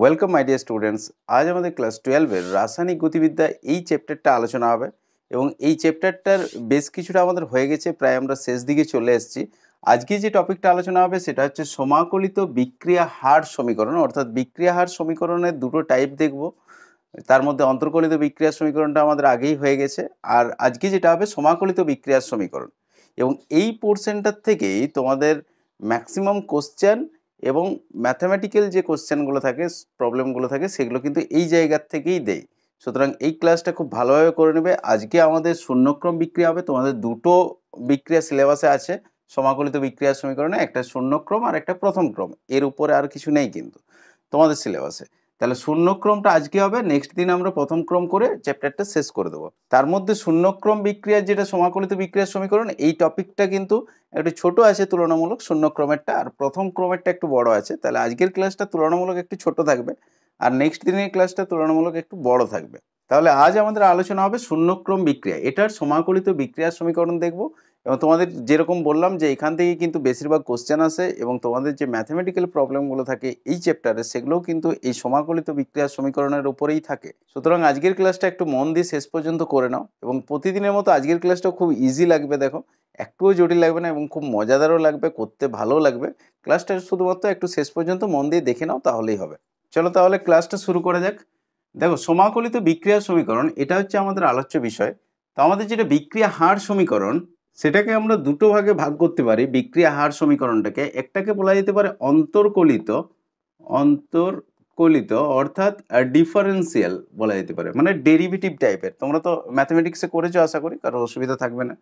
Welcome my dear students আজ আমাদের class টুয়েলভের রাসায়নিক গতিবিদ্যা এই চ্যাপ্টারটা আলোচনা হবে এবং এই চ্যাপ্টারটার বেশ কিছুটা আমাদের হয়ে গেছে প্রায় আমরা শেষ দিকে চলে এসেছি আজকে যে টপিকটা আলোচনা হবে সেটা হচ্ছে সমাকলিত বিক্রিয়া হার সমীকরণ অর্থাৎ বিক্রিয়া হার সমীকরণের দুটো টাইপ দেখব তার মধ্যে অন্তর্কলিত বিক্রিয়ার সমীকরণটা আমাদের আগেই হয়ে গেছে আর আজকে যেটা হবে সমাকলিত বিক্রিয়ার সমীকরণ এবং এই পোর্শনটার থেকেই তোমাদের ম্যাক্সিমাম কোশ্চেন এবং ম্যাথামেটিক্যাল যে কোশ্চেনগুলো থাকে প্রবলেমগুলো থাকে সেগুলো কিন্তু এই জায়গার থেকেই দেয় সুতরাং এই ক্লাসটা খুব ভালোভাবে করে নেবে আজকে আমাদের শূন্যক্রম বিক্রিয়া হবে তোমাদের দুটো বিক্রিয়া সিলেবাসে আছে সমাকলিত বিক্রিয়া সমীকরণে একটা শূন্যক্রম আর একটা প্রথম ক্রম এর উপরে আর কিছু নেই কিন্তু তোমাদের সিলেবাসে তাহলে শূন্যক্রমটা আজকে হবে নেক্সট দিন আমরা প্রথম ক্রম করে চ্যাপ্টারটা শেষ করে দেবো তার মধ্যে শূন্যক্রম বিক্রিয়ার যেটা সমাকলিত বিক্রিয়ার সমীকরণ এই টপিকটা কিন্তু একটু ছোট আছে তুলনামূলক শূন্যক্রমেরটা আর প্রথম ক্রমেরটা একটু বড় আছে তাহলে আজকের ক্লাসটা তুলনামূলক একটু ছোট থাকবে আর নেক্সট দিনের ক্লাসটা তুলনামূলক একটু বড় থাকবে তাহলে আজ আমাদের আলোচনা হবে শূন্যক্রম বিক্রিয়া এটার সমাকলিত বিক্রিয়ার সমীকরণ দেখব এবং তোমাদের যেরকম বললাম যে এখান থেকে কিন্তু বেশিরভাগ কোশ্চেন আসে এবং তোমাদের যে ম্যাথমেটিক্যাল প্রবলেমগুলো থাকে এই চ্যাপ্টারে সেগুলোও কিন্তু এই সমাকলিত বিক্রিয়ার সমীকরণের উপরেই থাকে সুতরাং আজকের ক্লাসটা একটু মন দিয়ে শেষ পর্যন্ত করে নাও এবং প্রতিদিনের মতো আজকের ক্লাসটা খুব ইজি লাগবে দেখো একটুও জটিল লাগবে না এবং খুব মজাদারও লাগবে করতে ভালো লাগবে ক্লাসটা শুধুমাত্র একটু শেষ পর্যন্ত মন দিয়ে দেখে নাও তাহলেই হবে চলো তাহলে ক্লাসটা শুরু করা যাক দেখো সমাকলিত বিক্রিয়া সমীকরণ এটা হচ্ছে আমাদের আলোচ্য বিষয় তো আমাদের যেটা বিক্রিয়া হার সমীকরণ সেটাকে আমরা দুটো ভাগে ভাগ করতে পারি বিক্রিয়া হার সমীকরণটাকে একটাকে বলা যেতে পারে অন্তর্কলিত অন্তর্কলিত অর্থাৎ ডিফারেন্সিয়াল বলা যেতে পারে মানে ডেরিভেটিভ টাইপের তোমরা তো ম্যাথামেটিক্সে করেছো আশা করি কারো অসুবিধা থাকবে না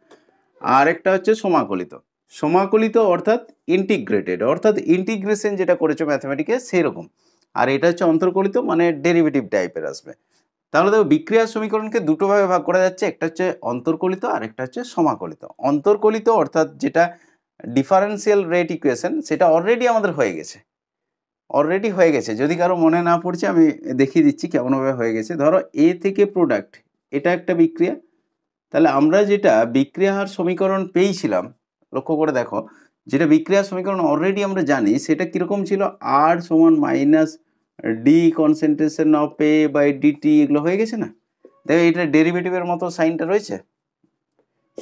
আর একটা হচ্ছে সমাকলিত সমাকলিত অর্থাৎ ইন্টিগ্রেটেড অর্থাৎ ইন্টিগ্রেশন যেটা করেছো ম্যাথামেটিক্সে সেই রকম আর এটা হচ্ছে অন্তর্কলিত মানে ডেরিভেটিভ টাইপের আসবে তাহলে দেখো বিক্রিয়ার সমীকরণকে দুটোভাবে ভাগ করা যাচ্ছে একটা হচ্ছে অন্তর্কলিত আর একটা হচ্ছে সমাকলিত অন্তর্কলিত অর্থাৎ যেটা ডিফারেন্সিয়াল রেট ইকুয়েশন সেটা অলরেডি আমাদের হয়ে গেছে অলরেডি হয়ে গেছে যদি কারো মনে না পড়ছে আমি দেখিয়ে দিচ্ছি কেমনভাবে হয়ে গেছে ধরো এ থেকে প্রোডাক্ট এটা একটা বিক্রিয়া তাহলে আমরা যেটা বিক্রিয়ার সমীকরণ পেয়েছিলাম লক্ষ্য করে দেখো যেটা বিক্রিয়ার সমীকরণ অলরেডি আমরা জানি সেটা কীরকম ছিল আর সমান minus D concentration of A by D T এগুলো হয়ে গেছে না দেখো এটা ডেরিভেটিভের মতো সাইনটা রয়েছে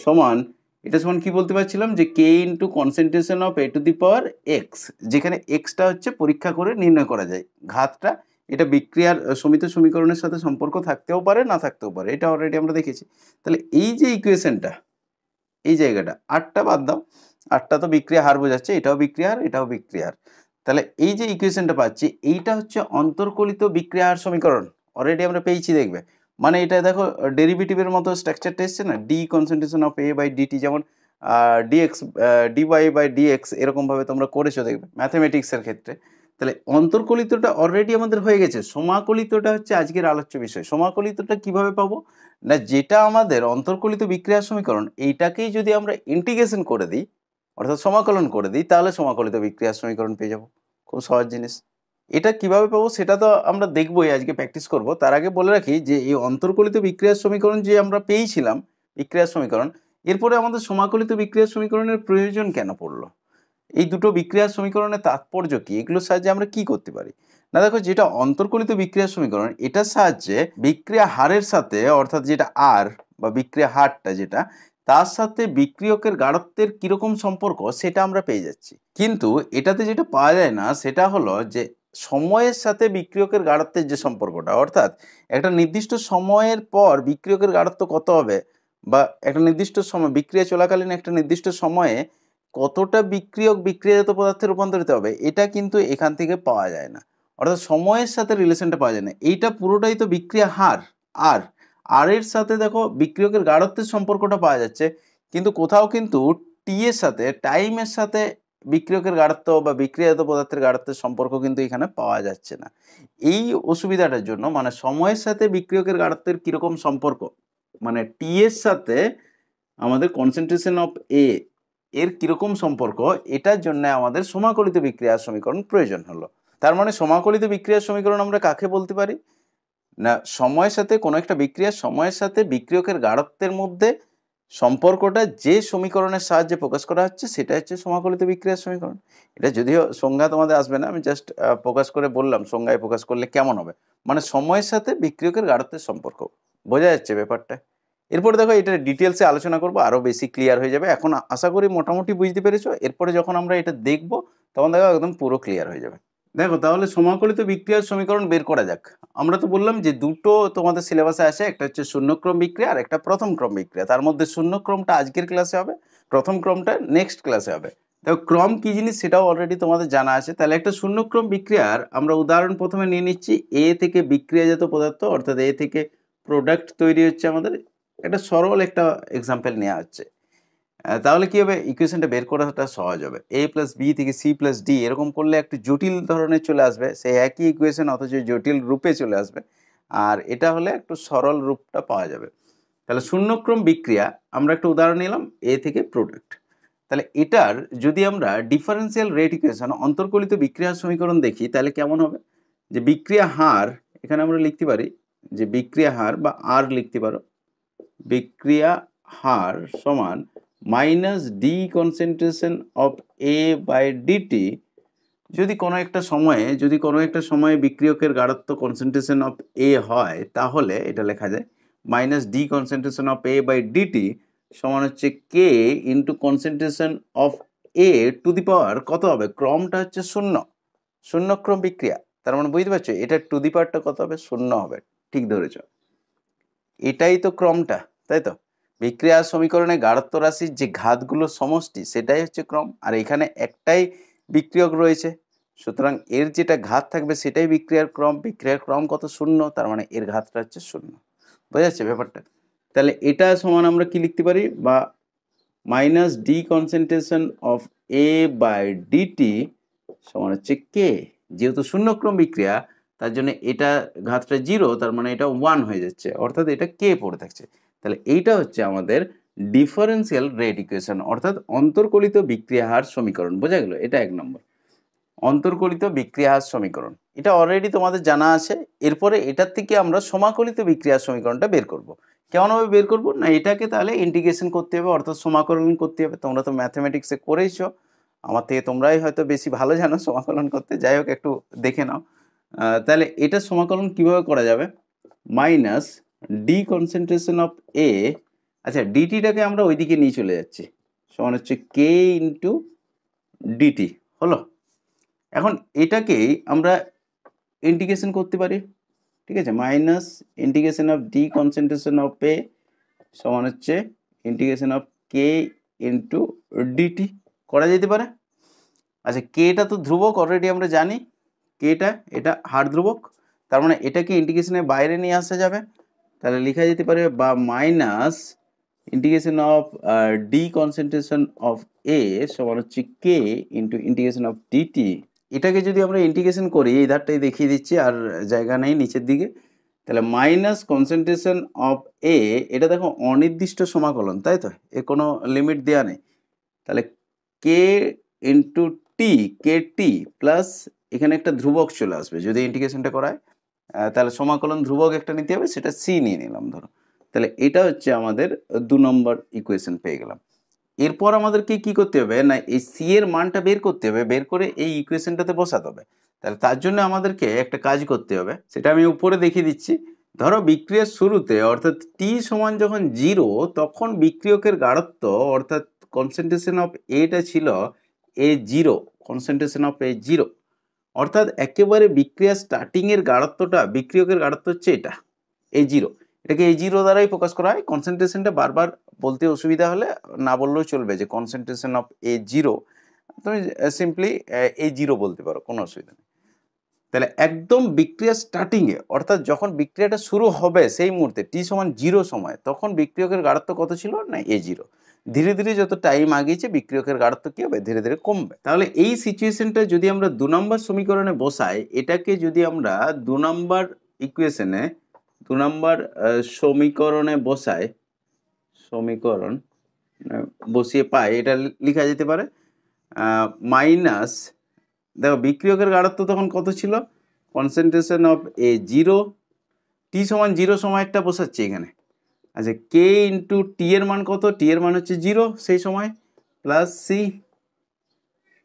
সমান এটা সমান কি বলতে পারছিলাম যে K into concentration of A to the power X যেখানে এক্সটা হচ্ছে পরীক্ষা করে নির্ণয় করা যায় ঘাতটা এটা বিক্রিয়ার সমিত সমীকরণের সাথে সম্পর্ক থাকতেও পারে না থাকতেও পারে এটা অলরেডি আমরা দেখেছি তাহলে এই যে ইকুয়েশনটা এই জায়গাটা আটটা বাদ দাও আটটা তো বিক্রিয়া হার বোঝাচ্ছে এটাও বিক্রিয়া হার এটাও বিক্রিয়ার তাহলে এই যে ইকুয়েশনটা পাচ্ছি এইটা হচ্ছে অন্তর্কলিত বিক্রিয়ার সমীকরণ অলরেডি আমরা পেয়েছি দেখবে মানে এটা দেখো ডেরিভেটিভের মতো স্ট্রাকচারটা এসছে না D concentration of A by D T যেমন D X D by by D X এরকমভাবে তোমরা করেছো দেখবে ম্যাথামেটিক্সের ক্ষেত্রে তাহলে অন্তর্কলিতটা অলরেডি আমাদের হয়ে গেছে সমাকলিতটা হচ্ছে আজকের আলোচ্য বিষয় সমাকলিতটা কিভাবে পাবো না যেটা আমাদের অন্তর্কলিত বিক্রিয়া সমীকরণ এইটাকেই যদি আমরা ইন্টিগ্রেশন করে দিই অর্থাৎ সমাকলন করে দিই তাহলে সমাকলিত বিক্রিয়ার সমীকরণ পেয়ে যাব খুব সহজ জিনিস এটা কিভাবে পাবো সেটা তো আমরা দেখবই আজকে প্র্যাকটিস করব তার আগে বলে রাখি যে এই অন্তর্কলিত বিক্রিয়ার সমীকরণ যে আমরা পেয়েছিলাম বিক্রিয়ার সমীকরণ এরপরে আমাদের সমাকলিত বিক্রিয়ার সমীকরণের প্রয়োজন কেন পড়লো এই দুটো বিক্রিয়ার সমীকরণের তাৎপর্য কী এগুলোর সাহায্যে আমরা কি করতে পারি না দেখো যেটা অন্তর্কলিত বিক্রিয়ার সমীকরণ এটার সাহায্যে বিক্রিয়া হারের সাথে অর্থাৎ যেটা আর বা বিক্রিয়া হারটা যেটা তার সাথে বিক্রিয়কের গাঢ়ত্বের কীরকম সম্পর্ক সেটা আমরা পেয়ে যাচ্ছি কিন্তু এটাতে যেটা পাওয়া যায় না সেটা হলো যে সময়ের সাথে বিক্রিয়কের গাঢ়ত্বের যে সম্পর্কটা অর্থাৎ একটা নির্দিষ্ট সময়ের পর বিক্রিয়কের গাঢ়ত্ব কত হবে বা একটা নির্দিষ্ট সময় বিক্রিয়া চলাকালীন একটা নির্দিষ্ট সময়ে কতটা বিক্রিয়ক বিক্রিয়াজাত পদার্থে রূপান্তরিত হবে এটা কিন্তু এখান থেকে পাওয়া যায় না অর্থাৎ সময়ের সাথে রিলেশনটা পাওয়া যায় না এইটা পুরোটাই তো বিক্রিয়া হার আর আর এর সাথে দেখো বিক্রিয়কের গাঢ়ত্বের সম্পর্কটা পাওয়া যাচ্ছে কিন্তু কোথাও কিন্তু টি এর সাথে টাইমের সাথে বিক্রিয়কের গাঢ়ত্ব বা বিক্রিয়াত পদার্থের গাঢ়ত্বের সম্পর্ক কিন্তু এখানে পাওয়া যাচ্ছে না এই অসুবিধাটার জন্য মানে সময়ের সাথে বিক্রিয়কের গাঢ়ত্বের কীরকম সম্পর্ক মানে টি এর সাথে আমাদের কনসেন্ট্রেশন অফ এ এর কীরকম সম্পর্ক এটার জন্য আমাদের সমাকলিত বিক্রিয়ার সমীকরণ প্রয়োজন হলো তার মানে সমাকলিত বিক্রিয়ার সমীকরণ আমরা কাকে বলতে পারি না সময়ের সাথে কোনো একটা বিক্রিয়া সময়ের সাথে বিক্রিয়কের গাঢ়ত্বের মধ্যে সম্পর্কটা যে সমীকরণের সাহায্যে প্রকাশ করা হচ্ছে সেটা হচ্ছে সমাকলিত বিক্রিয়ার সমীকরণ এটা যদিও সংজ্ঞা তোমাদের আসবে না আমি জাস্ট প্রকাশ করে বললাম সংজ্ঞায় প্রকাশ করলে কেমন হবে মানে সময়ের সাথে বিক্রিয়কের গাঢ়ত্বের সম্পর্ক বোঝা যাচ্ছে ব্যাপারটা এরপরে দেখো এটা ডিটেলসে আলোচনা করবো আরও বেশি ক্লিয়ার হয়ে যাবে এখন আশা করি মোটামুটি বুঝতে পেরেছো এরপরে যখন আমরা এটা দেখব তখন দেখো একদম পুরো ক্লিয়ার হয়ে যাবে দেখো তাহলে সমাকলিত বিক্রিয়ার সমীকরণ বের করা যাক আমরা তো বললাম যে দুটো তোমাদের সিলেবাসে আসে একটা হচ্ছে শূন্যক্রম বিক্রিয়া আর একটা প্রথম ক্রম বিক্রিয়া তার মধ্যে শূন্যক্রমটা আজকের ক্লাসে হবে প্রথম ক্রমটা নেক্সট ক্লাসে হবে দেখো ক্রম কী জিনিস সেটাও অলরেডি তোমাদের জানা আছে তাহলে একটা শূন্যক্রম বিক্রিয়ার আমরা উদাহরণ প্রথমে নিয়ে নিচ্ছি এ থেকে বিক্রিয়াজাত পদার্থ অর্থাৎ এ থেকে প্রোডাক্ট তৈরি হচ্ছে আমাদের একটা সরল একটা এক্সাম্পল নেওয়া হচ্ছে তাহলে কী হবে ইকুয়েশনটা বের করাটা সহজ হবে এ প্লাস বি থেকে সি প্লাস ডি এরকম করলে একটু জটিল ধরনের চলে আসবে সেই একই ইকুয়েশন অথচ জটিল রূপে চলে আসবে আর এটা হলে একটু সরল রূপটা পাওয়া যাবে তাহলে শূন্যক্রম বিক্রিয়া আমরা একটা উদাহরণ নিলাম এ থেকে প্রোডাক্ট তাহলে এটার যদি আমরা ডিফারেন্সিয়াল রেট ইকুয়েশন অন্তর্কলিত বিক্রিয়ার সমীকরণ দেখি তাহলে কেমন হবে যে বিক্রিয়া হার এখানে আমরা লিখতে পারি যে বিক্রিয়া হার বা আর লিখতে পারো বিক্রিয়া হার সমান minus D concentration of A by D T যদি কোনো একটা সময়ে যদি কোনো একটা সময়ে বিক্রিয়কের গাঢ়ত্ব কনসেন্ট্রেশন অফ এ হয় তাহলে এটা লেখা যায় minus D concentration of A by D T সমান হচ্ছে K into concentration of A to the power কত হবে ক্রমটা হচ্ছে শূন্য শূন্যক্রম বিক্রিয়া তার মানে বুঝতে পারছো এটা টু দি পাওয়ারটা কত হবে শূন্য হবে ঠিক ধরেছ এটাই তো ক্রমটা তাই তো বিক্রিয়া সমীকরণে গাঢ়ত্ব রাশির যে ঘাতগুলো সমষ্টি সেটাই হচ্ছে ক্রম আর এখানে একটাই বিক্রিয়ক রয়েছে সুতরাং এর যেটা ঘাত থাকবে সেটাই বিক্রিয়ার ক্রম বিক্রিয়ার ক্রম কত শূন্য তার মানে এর ঘাতটা হচ্ছে শূন্য বোঝা যাচ্ছে ব্যাপারটা তাহলে এটা সমান আমরা কি লিখতে পারি বা minus D concentration of A by D T সমান হচ্ছে কে যেহেতু শূন্যক্রম বিক্রিয়া তার জন্য এটা ঘাতটা জিরো তার মানে এটা ওয়ান হয়ে যাচ্ছে অর্থাৎ এটা কে পড়ে থাকছে তাহলে এইটা হচ্ছে আমাদের ডিফারেন্সিয়াল রেট ইকুয়েশন অর্থাৎ অন্তর্কলিত বিক্রিয়াহার সমীকরণ বোঝা গেল এটা এক নম্বর অন্তর্কলিত বিক্রিয়াহার সমীকরণ এটা অলরেডি তোমাদের জানা আছে এরপরে এটার থেকে আমরা সমাকলিত বিক্রিয়ার সমীকরণটা বের করব। কেমনভাবে বের করব না এটাকে তাহলে ইন্টিগ্রেশন করতে হবে অর্থাৎ সমাকলন করতে হবে তোমরা তো ম্যাথামেটিক্সে করেইছ আমার থেকে তোমরাই হয়তো বেশি ভালো জানো সমাকলন করতে যাই হোক একটু দেখে নাও তাহলে এটা সমাকলন কিভাবে করা যাবে minus D concentration of A আচ্ছা ডিটিটাকে আমরা ওইদিকে নিয়ে চলে যাচ্ছি সমান হচ্ছে কে ইন্টু ডিটি হলো এখন এটাকেই আমরা ইন্টিগ্রেশন করতে পারি ঠিক আছে minus integration of D concentration of A সমান হচ্ছে integration of K into D T করা যেতে পারে আচ্ছা কেটা তো ধ্রুবক অলরেডি আমরা জানি কেটা এটা হার ধ্রুবক তার মানে এটাকে ইন্টিগ্রেশনের বাইরে নিয়ে আসা যাবে তাহলে লেখা যেতে পারে বা minus integration of D concentration of A সমান হচ্ছে K into integration of D T এটাকে যদি আমরা ইন্টিগ্রেশন করি এই ধারটাই দেখিয়ে দিচ্ছি আর জায়গা নেই নিচের দিকে তাহলে মাইনাস কনসেন্ট্রেশন অফ এ এটা দেখো অনির্দিষ্ট সমাকলন তাই তো এর কোনো লিমিট দেওয়া নেই তাহলে কে ইন্টু টি কে টি প্লাস এখানে একটা ধ্রুবক চলে আসবে যদি ইন্টিগ্রেশনটা করায় তাহলে সমাকলন ধ্রুবক একটা নিতে হবে সেটা সি নিয়ে নিলাম ধরো তাহলে এটা হচ্ছে আমাদের দু নম্বর ইকুয়েশন পেয়ে গেলাম এরপর আমাদেরকে কি করতে হবে না এই সি এর মানটা বের করতে হবে বের করে এই ইকুয়েশনটাতে বসাতে হবে তাহলে তার জন্য আমাদেরকে একটা কাজ করতে হবে সেটা আমি উপরে দেখিয়ে দিচ্ছি ধরো বিক্রিয়ার শুরুতে অর্থাৎ টি সমান যখন জিরো তখন বিক্রিয়কের গাঢ়ত্ব অর্থাৎ কনসেন্ট্রেশন অফ এটা ছিল A zero concentration of A zero অর্থাৎ একেবারে বিক্রিয়া স্টার্টিংয়ের গাঢ়ত্বটা বিক্রিয়কের গাড়ত্ব হচ্ছে এটা এ জিরো এটাকে এ জিরো দ্বারাই প্রকাশ করা হয় কনসেন্ট্রেশনটা বারবার বলতে অসুবিধা হলে না বললেও চলবে যে কনসেন্ট্রেশন অফ এ জিরো তুমি সিম্পলি এ জিরো বলতে পারো কোনো অসুবিধা নেই তাহলে একদম বিক্রিয়া স্টার্টিংয়ে অর্থাৎ যখন বিক্রিয়াটা শুরু হবে সেই মুহূর্তে টি সমান জিরো সময় তখন বিক্রিয়কের গাড়ত্ব কত ছিল না এ জিরো ধীরে ধীরে যত টাইম আগিয়েছে বিক্রিয়কের গাঢ়ত্ব কী হবে ধীরে ধীরে কমবে তাহলে এই সিচুয়েশনটা যদি আমরা দু নম্বর সমীকরণে বসাই এটাকে যদি আমরা দু নম্বর ইকুয়েশনে দু নম্বর সমীকরণে বসাই সমীকরণ মানে বসিয়ে পাই এটা লেখা যেতে পারে মাইনাস দেখো বিক্রিয়কের গাঢ়ত্ব তখন কত ছিল concentration of A zero T সমান জিরো সময় একটা বসাচ্ছি এখানে আচ্ছা কে ইন্টু টি এর মান কত টি এর মান হচ্ছে জিরো সেই সময় প্লাস সি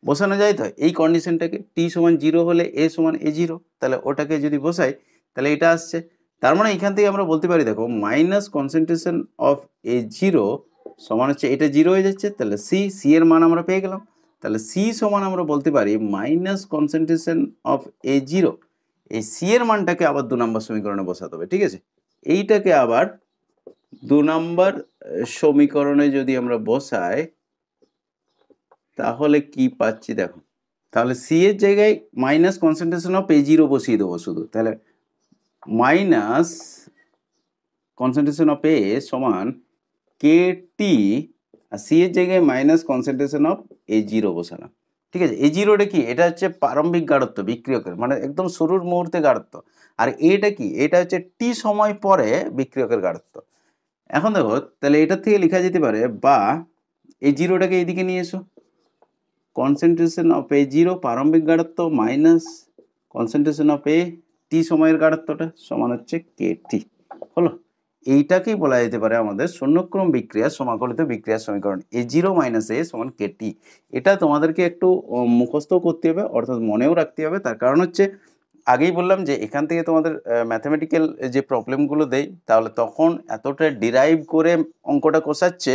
বসানো যায় তো এই কন্ডিশনটাকে টি সমান জিরো হলে এ সমান এ জিরো তাহলে ওটাকে যদি বসাই তাহলে এটা আসছে তার মানে এখান থেকে আমরা বলতে পারি দেখো minus concentration of A zero সমান হচ্ছে এটা জিরো হয়ে যাচ্ছে তাহলে সি সি এর মান আমরা পেয়ে গেলাম তাহলে সি সমান আমরা বলতে পারি minus concentration of A zero এই সি এর মানটাকে আবার দু নম্বর সমীকরণে বসাতে হবে ঠিক আছে এইটাকে আবার দু নম্বর সমীকরণে যদি আমরা বসাই তাহলে কি পাচ্ছি দেখো তাহলে সি এর জায়গায় minus concentration of A zero বসিয়ে দেবো শুধু তাহলে মাইনাস কনসেন্ট্রেশন অফ এ সমান কে টি আর সি এর জায়গায় minus concentration of A zero বসালাম ঠিক আছে এ জিরোটা কি এটা হচ্ছে প্রারম্ভিক গাঢ়ত্ব বিক্রিয়কের মানে একদম শুরুর মুহূর্তে গাঢ়ত্ব আর এটা কি এটা হচ্ছে টি সময় পরে বিক্রিয়কের গাঢ়ত্ব এখন দেখো তাহলে এটার থেকে লেখা যেতে পারে বা এই জিরোটাকে এদিকে নিয়ে এসো কনসেন্ট্রেশন অফ এ জিরো প্রারম্ভিক গাঢ়ত্ব minus concentration of A T সময়ের গাঢ়ত্বটা সমান হচ্ছে কে টি হলো এইটাকেই বলা যেতে পারে আমাদের শূন্যক্রম বিক্রিয়া সমাকলিত বিক্রিয়া সমীকরণ এ জিরো মাইনাস এ সমান কে টি এটা তোমাদেরকে একটু মুখস্থ করতে হবে অর্থাৎ মনেও রাখতে হবে তার কারণ হচ্ছে আগেই বললাম যে এখান থেকে তোমাদের ম্যাথামেটিক্যাল যে প্রবলেমগুলো দেয় তাহলে তখন এতটা ডিরাইভ করে অঙ্কটা কষাচ্ছে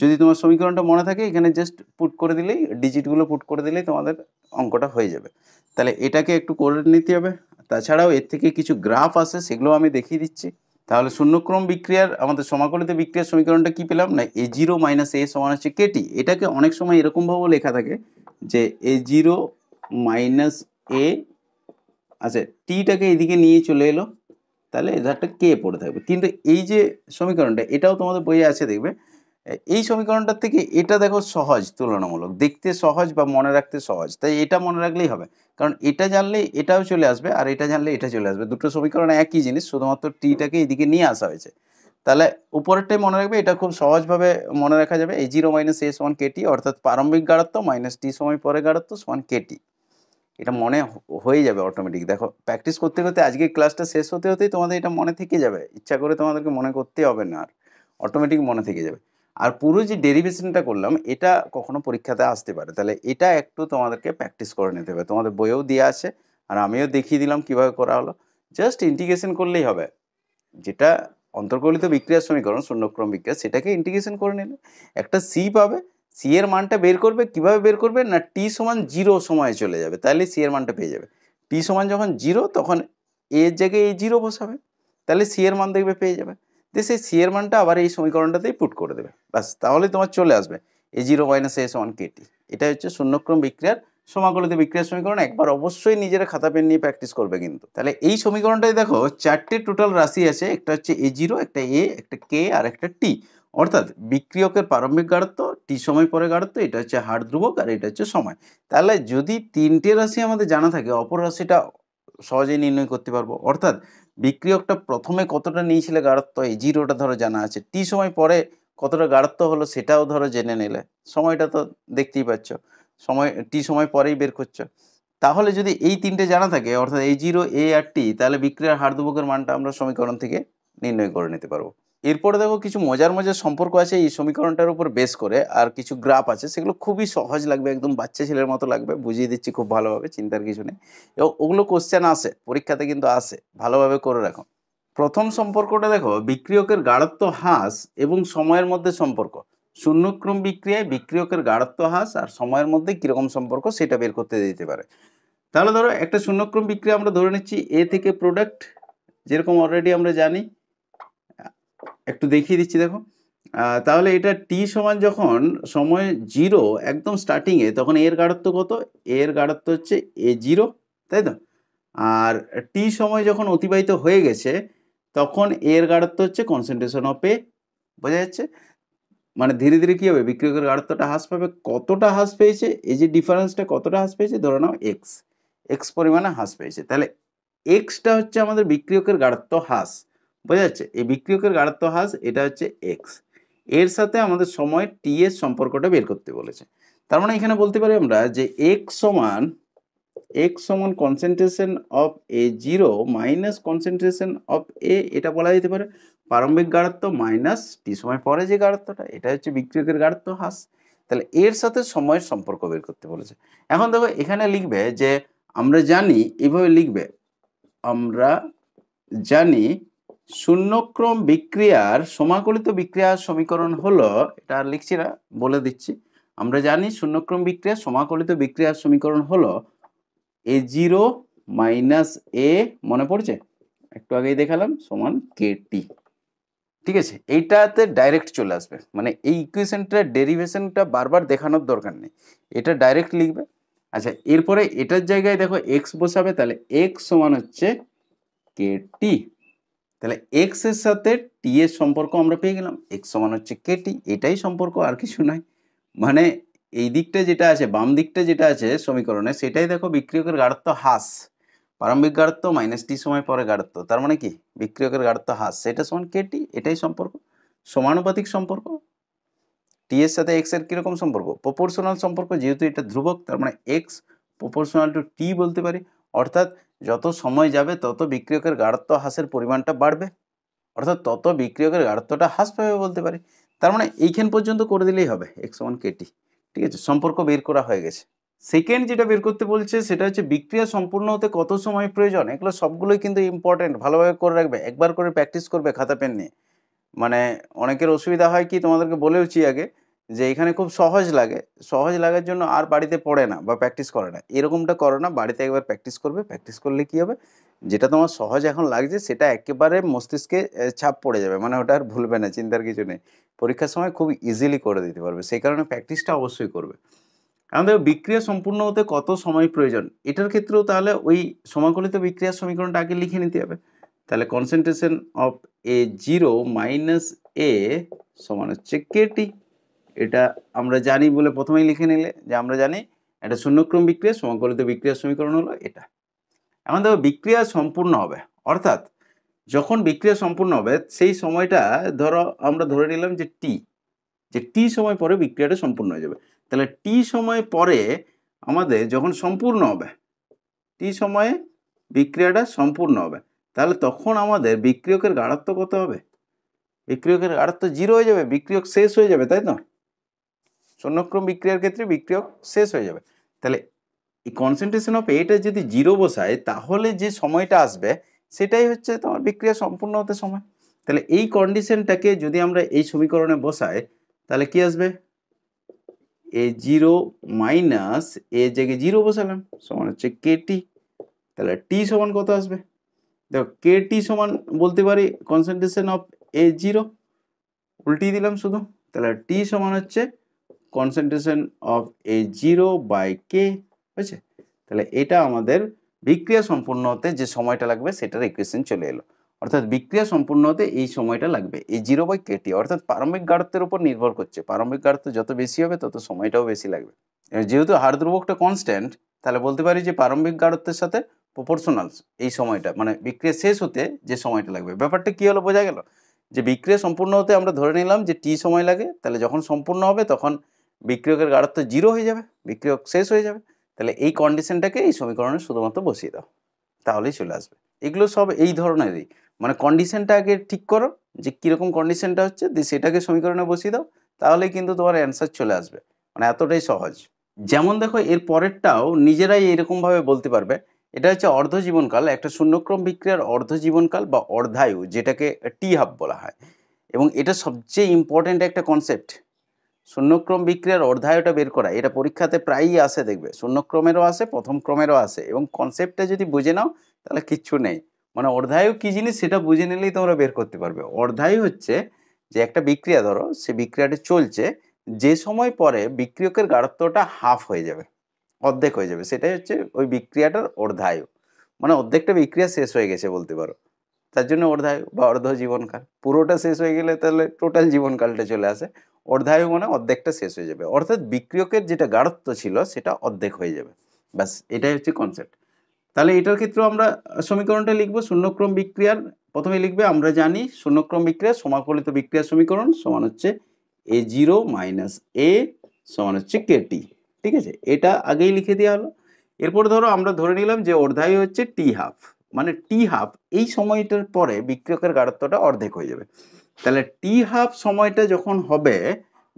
যদি তোমার সমীকরণটা মনে থাকে এখানে জাস্ট পুট করে দিলেই ডিজিটগুলো পুট করে দিলেই তোমাদের অঙ্কটা হয়ে যাবে তাহলে এটাকে একটু করে নিতে হবে তাছাড়াও এর থেকে কিছু গ্রাফ আছে সেগুলো আমি দেখিয়ে দিচ্ছি তাহলে শূন্যক্রম বিক্রিয়ার আমাদের সমাকলিত বিক্রিয়ার সমীকরণটা কি পেলাম না এ জিরো মাইনাস এ সমান হচ্ছে কেটি এটাকে অনেক সময় এরকমভাবেও লেখা থাকে যে এ জিরো মাইনাস এ আচ্ছা টিটাকে এদিকে নিয়ে চলে এলো তাহলে একটা কে পড়ে থাকবে কিন্তু এই যে সমীকরণটা এটাও তোমাদের বইয়ে আছে দেখবে এই সমীকরণটার থেকে এটা দেখো সহজ তুলনামূলক দেখতে সহজ বা মনে রাখতে সহজ তাই এটা মনে রাখলেই হবে কারণ এটা জানলে এটাও চলে আসবে আর এটা জানলে এটা চলে আসবে দুটো সমীকরণ একই জিনিস শুধুমাত্র টিটাকে এদিকে নিয়ে আসা হয়েছে তাহলে উপরেরটাই মনে রাখবে এটা খুব সহজভাবে মনে রাখা যাবে এই zero minus S one K T অর্থাৎ প্রারম্ভিক গাড়াত্ব মাইনাস টি সময় পরে গাঢ়ত্ব সমান কেটি এটা মনে হয়ে যাবে অটোমেটিক দেখো প্র্যাকটিস করতে করতে আজকে ক্লাসটা শেষ হতে হতেই তোমাদের এটা মনে থেকে যাবে ইচ্ছা করে তোমাদেরকে মনে করতে হবে না আর অটোমেটিক মনে থেকে যাবে আর পুরো যে ডেরিভেশনটা করলাম এটা কখনো পরীক্ষাতে আসতে পারে তাহলে এটা একটু তোমাদেরকে প্র্যাকটিস করে নিতে হবে তোমাদের বইয়েও দেওয়া আছে আর আমিও দেখিয়ে দিলাম কিভাবে করা হলো জাস্ট ইন্টিগ্রেশন করলেই হবে যেটা অন্তর্কলিত বিক্রিয়ার সমীকরণ শূন্যক্রম বিক্রিয়া সেটাকে ইন্টিগ্রেশন করে নিলে একটা সি পাবে সি এর মানটা বের করবে কিভাবে বের করবে না টি সমান জিরো সময়ে চলে যাবে তাহলে সি এর মানটা পেয়ে যাবে টি সমান যখন জিরো তখন এর জায়গায় এই জিরো বসাবে তাহলে সি এর মান দেখবে পেয়ে যাবে দিয়ে সেই সি এর মানটা আবার এই সমীকরণটাতেই পুট করে দেবে ব্যাস তাহলে তোমার চলে আসবে এ জিরো মাইনাস এ সমান কেটি এটা হচ্ছে শূন্যক্রম বিক্রিয়ার সমাকলিত বিক্রিয়ার সমীকরণ একবার অবশ্যই নিজের খাতা পেন নিয়ে প্র্যাকটিস করবে কিন্তু তাহলে এই সমীকরণটাই দেখো চারটে টোটাল রাশি আছে একটা হচ্ছে এ জিরো একটা এ একটা কে আর একটা টি অর্থাৎ বিক্রিয়কের প্রারম্ভিক গাড়ত্ব টি সময় পরে গাড়ত্ব এটা হচ্ছে হার ধ্রুবক আর এটা হচ্ছে সময় তাহলে যদি তিনটে রাশি আমাদের জানা থাকে অপর রাশিটা সহজেই নির্ণয় করতে পারবো অর্থাৎ বিক্রিয়কটা প্রথমে কতটা নিয়েছিলে গাড়ত্ব এই জিরোটা ধরো জানা আছে টি সময় পরে কতটা গাঢ়ত্ব হলো সেটাও ধরো জেনে নিলে সময়টা তো দেখতেই পাচ্ছ সময় টি সময় পরেই বের করছো তাহলে যদি এই তিনটে জানা থাকে অর্থাৎ এই জিরো এ আর টি তাহলে বিক্রিয়ার হার ধ্রুবকের মানটা আমরা সমীকরণ থেকে নির্ণয় করে নিতে পারবো এরপরে দেখো কিছু মজার মজার সম্পর্ক আছে এই সমীকরণটার উপর বেস করে আর কিছু গ্রাফ আছে সেগুলো খুবই সহজ লাগবে একদম বাচ্চা ছেলের মতো লাগবে বুঝিয়ে দিচ্ছি খুব ভালোভাবে চিন্তার কিছু নেই এবং ওগুলো কোশ্চেন আসে পরীক্ষাতে কিন্তু আসে ভালোভাবে করে রাখো প্রথম সম্পর্কটা দেখো বিক্রিয়কের গাঢ়ত্ব হ্রাস এবং সময়ের মধ্যে সম্পর্ক শূন্যক্রম বিক্রিয়ায় বিক্রিয়কের গাঢ়ত্ব হ্রাস আর সময়ের মধ্যে কীরকম সম্পর্ক সেটা বের করতে দিতে পারে তাহলে ধরো একটা শূন্যক্রম বিক্রিয়া আমরা ধরে নিচ্ছি এ থেকে প্রোডাক্ট যেরকম অলরেডি আমরা জানি একটু দেখিয়ে দিচ্ছি দেখো তাহলে এটা টি সমান যখন সময় জিরো একদম স্টার্টিংয়ে তখন এর গাড়ত্ব কত এর গাড়ত্ব হচ্ছে এ জিরো তাই তো আর টি সময় যখন অতিবাহিত হয়ে গেছে তখন এর গাড়ত্ব হচ্ছে কনসেন্ট্রেশন অফ এ বোঝা যাচ্ছে মানে ধীরে ধীরে কী হবে বিক্রিয়কের গাড়ত্বটা হ্রাস পাবে কতটা হ্রাস পেয়েছে এই যে ডিফারেন্সটা কতটা হ্রাস পেয়েছে ধরে নাও এক্স এক্স পরিমাণে হ্রাস পেয়েছে তাহলে এক্সটা হচ্ছে আমাদের বিক্রিয়কের গাড়ত্ব হ্রাস বোঝা যাচ্ছে এই বিক্রিয়কের গাঢ়ত্ব হ্রাস এটা হচ্ছে এক্স এর সাথে আমাদের সময় টি এর সম্পর্কটা বের করতে বলেছে তার মানে এখানে বলতে পারি আমরা যে এক্স সমান এক্স সমান concentration of A zero minus concentration of A এটা বলা যেতে পারে প্রারম্ভিক গাঢ়ত্ব মাইনাস টি সময় পরে যে গাঢ়ত্বটা এটা হচ্ছে বিক্রিয়কের গাঢ়ত্ব হ্রাস তাহলে এর সাথে সময়ের সম্পর্ক বের করতে বলেছে এখন দেখো এখানে লিখবে যে আমরা জানি এভাবে লিখবে আমরা জানি শূন্যক্রম বিক্রিয়ার সমাকলিত বিক্রিয়ার সমীকরণ হলো এটা আর লিখছি না বলে দিচ্ছি আমরা জানি শূন্যক্রম বিক্রিয়া সমাকলিত বিক্রিয়ার সমীকরণ হলো এ জিরো মাইনাস এ মনে পড়ছে একটু আগেই দেখালাম সমান টি ঠিক আছে এইটাতে ডাইরেক্ট চলে আসবে মানে এই ইকুয়েশনটা ডেরিভেশনটা বারবার দেখানোর দরকার নেই এটা ডাইরেক্ট লিখবে আচ্ছা এরপরে এটার জায়গায় দেখো এক্স বসাবে তাহলে এক্স সমান হচ্ছে কে টি তাহলে এক্স এর সাথে টি এর সম্পর্ক আমরা পেয়ে গেলাম এক্স সমান হচ্ছে কেটি এটাই সম্পর্ক আর কিছু নয় মানে এই দিকটা যেটা আছে বাম দিকটা যেটা আছে সমীকরণে সেটাই দেখো বিক্রিয়কের গাড়ত্ব হ্রাস প্রারম্ভিক গাড়ত্ব মাইনাস টি সময় পরে গাড়ত্ব তার মানে কি বিক্রিয়কের গাড়ত্ব হ্রাস সেটা সমান কেটি এটাই সম্পর্ক সমানুপাতিক সম্পর্ক টি এর সাথে এক্স এর কীরকম সম্পর্ক প্রপোর্শনাল সম্পর্ক যেহেতু এটা ধ্রুবক তার মানে এক্স প্রপোর্শনাল টু টি বলতে পারি অর্থাৎ যত সময় যাবে তত বিক্রিয়কের গাঢ়ত্ব হ্রাসের পরিমাণটা বাড়বে অর্থাৎ তত বিক্রিয়কের গাঢ়ত্বটা হ্রাস পাবে বলতে পারি তার মানে এইখান পর্যন্ত করে দিলেই হবে এক্স ওয়ান কেটি ঠিক আছে সম্পর্ক বের করা হয়ে গেছে সেকেন্ড যেটা বের করতে বলছে সেটা হচ্ছে বিক্রিয়া সম্পূর্ণ হতে কত সময় প্রয়োজন এগুলো সবগুলোই কিন্তু ইম্পর্টেন্ট ভালোভাবে করে রাখবে একবার করে প্র্যাকটিস করবে খাতা পেন নিয়ে মানে অনেকের অসুবিধা হয় কি তোমাদেরকে বলেওছি আগে যে এখানে খুব সহজ লাগে সহজ লাগার জন্য আর বাড়িতে পড়ে না বা প্র্যাকটিস করে না এরকমটা করো না বাড়িতে একবার প্র্যাকটিস করবে প্র্যাকটিস করলে কী হবে যেটা তোমার সহজ এখন লাগছে সেটা একেবারে মস্তিষ্কে ছাপ পড়ে যাবে মানে ওটা আর ভুলবে না চিন্তার কিছু নেই পরীক্ষার সময় খুব ইজিলি করে দিতে পারবে সেই কারণে প্র্যাকটিসটা অবশ্যই করবে কারণ দেখো বিক্রিয়া সম্পূর্ণ হতে কত সময় প্রয়োজন এটার ক্ষেত্রেও তাহলে ওই সমাকলিত বিক্রিয়ার সমীকরণটা আগে লিখে নিতে হবে তাহলে concentration of A zero minus A সমান হচ্ছে কেটি এটা আমরা জানি বলে প্রথমেই লিখে নিলে যে আমরা জানি এটা শূন্যক্রম বিক্রিয়া সমকলিত বিক্রিয়া সমীকরণ হলো এটা এখন দেখো বিক্রিয়া সম্পূর্ণ হবে অর্থাৎ যখন বিক্রিয়া সম্পূর্ণ হবে সেই সময়টা ধরো আমরা ধরে নিলাম যে টি যে টি সময় পরে বিক্রিয়াটা সম্পূর্ণ হয়ে যাবে তাহলে টি সময় পরে আমাদের যখন সম্পূর্ণ হবে টি সময়ে বিক্রিয়াটা সম্পূর্ণ হবে তাহলে তখন আমাদের বিক্রিয়কের গাঢ়ত্ব কত হবে বিক্রিয়কের গাঢ়ত্ব জিরো হয়ে যাবে বিক্রিয়ক শেষ হয়ে যাবে তাই তো শূন্যক্রম বিক্রিয়ার ক্ষেত্রে বিক্রিয়ক শেষ হয়ে যাবে তাহলে এই কনসেন্ট্রেশন অফ এটা যদি জিরো বসায় তাহলে যে সময়টা আসবে সেটাই হচ্ছে তোমার বিক্রিয়া সম্পূর্ণ হতে সময় তাহলে এই কন্ডিশনটাকে যদি আমরা এই সমীকরণে বসাই তাহলে কি আসবে এ জিরো মাইনাস এ জেগে জিরো বসালাম সমান হচ্ছে কেটি তাহলে টি সমান কত আসবে দেখো কেটি সমান বলতে পারি কনসেন্ট্রেশন অফ এ জিরো উল্টিয়ে দিলাম শুধু তাহলে টি সমান হচ্ছে concentration of A zero by K হয়েছে তাহলে এটা আমাদের বিক্রিয়া সম্পূর্ণ হতে যে সময়টা লাগবে সেটার ইকুয়েশন চলে এলো অর্থাৎ বিক্রিয়া সম্পূর্ণ হতে এই সময়টা লাগবে এ জিরো বাই কেটি অর্থাৎ প্রারম্ভিক গাড়ত্বের উপর নির্ভর করছে প্রারম্ভিক গাড়ত্ব যত বেশি হবে তত সময়টাও বেশি লাগবে যেহেতু হার ধ্রুবকটা কনস্ট্যান্ট তাহলে বলতে পারি যে প্রারম্ভিক গাড়ত্বের সাথে প্রপোর্শনাল এই সময়টা মানে বিক্রিয়া শেষ হতে যে সময়টা লাগবে ব্যাপারটা কী হলো বোঝা গেল যে বিক্রিয়া সম্পূর্ণ হতে আমরা ধরে নিলাম যে টি সময় লাগে তাহলে যখন সম্পূর্ণ হবে তখন বিক্রিয়কের গাঢ়ত্ব জিরো হয়ে যাবে বিক্রিয়ক শেষ হয়ে যাবে তাহলে এই কন্ডিশনটাকে এই সমীকরণে শুধুমাত্র বসিয়ে দাও তাহলেই চলে আসবে এগুলো সব এই ধরনেরই মানে কন্ডিশনটা আগে ঠিক করো যে কীরকম কন্ডিশনটা হচ্ছে দিয়ে সেটাকে সমীকরণে বসিয়ে দাও তাহলে কিন্তু তোমার অ্যান্সার চলে আসবে মানে এতটাই সহজ যেমন দেখো এর পরেরটাও নিজেরাই এরকমভাবে বলতে পারবে এটা হচ্ছে অর্ধজীবনকাল একটা শূন্যক্রম বিক্রিয়ার অর্ধজীবনকাল বা অর্ধায়ু যেটাকে টি হাব বলা হয় এবং এটা সবচেয়ে ইম্পর্ট্যান্ট একটা কনসেপ্ট শূন্যক্রম বিক্রিয়ার অর্ধায়টা বের করা এটা পরীক্ষাতে প্রায়ই আসে দেখবে শূন্যক্রমেরও আসে প্রথম ক্রমেরও আসে এবং কনসেপ্টটা যদি বুঝে নাও তাহলে কিচ্ছু নেই মানে অর্ধায়ু কী জিনিস সেটা বুঝে নিলেই তোমরা বের করতে পারবে অর্ধায়ু হচ্ছে যে একটা বিক্রিয়া ধরো সে বিক্রিয়াটা চলছে যে সময় পরে বিক্রিয়কের গাঢ়ত্বটা হাফ হয়ে যাবে অর্ধেক হয়ে যাবে সেটাই হচ্ছে ওই বিক্রিয়াটার অর্ধায়ু মানে অর্ধেকটা বিক্রিয়া শেষ হয়ে গেছে বলতে পারো তার জন্য অর্ধায়ু বা অর্ধ জীবনকাল পুরোটা শেষ হয়ে গেলে তাহলে টোটাল জীবনকালটা চলে আসে অর্ধায়ু মানে অর্ধেকটা শেষ হয়ে যাবে অর্থাৎ বিক্রিয়কের যেটা গাঢ়ত্ব ছিল সেটা অর্ধেক হয়ে যাবে ব্যাস এটাই হচ্ছে কনসেপ্ট তাহলে এটার ক্ষেত্রেও আমরা সমীকরণটা লিখবো শূন্যক্রম বিক্রিয়ার প্রথমে লিখবে আমরা জানি শূন্যক্রম বিক্রিয়া সমাকলিত বিক্রিয়ার সমীকরণ সমান হচ্ছে এ জিরো মাইনাস এ সমান হচ্ছে কেটি ঠিক আছে এটা আগেই লিখে দেওয়া হলো এরপর ধরো আমরা ধরে নিলাম যে অর্ধায়ু হচ্ছে টি হাফ মানে টি হাফ এই সময়টার পরে বিক্রিয়কের গাঢ়ত্বটা অর্ধেক হয়ে যাবে তাহলে টি হাফ সময়টা যখন হবে